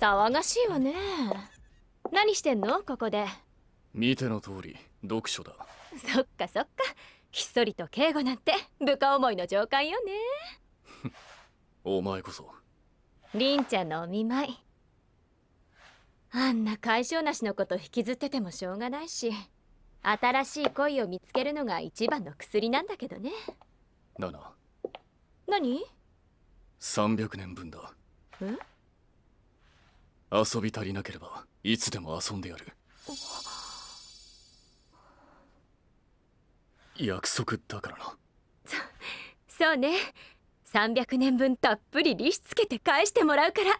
騒がしいわね何してんのここで見ての通り読書だそっかそっかひっそりと敬語なんて部下思いの上官よね お前こそ凛ちゃんのお見舞いあんな解消なしのこと引きずっててもしょうがないし新しい恋を見つけるのが一番の薬なんだけどねなな何300年分だえ遊び足りなければいつでも遊んでやる約束だからなそうね300年分たっぷり利子つけて返してもらうから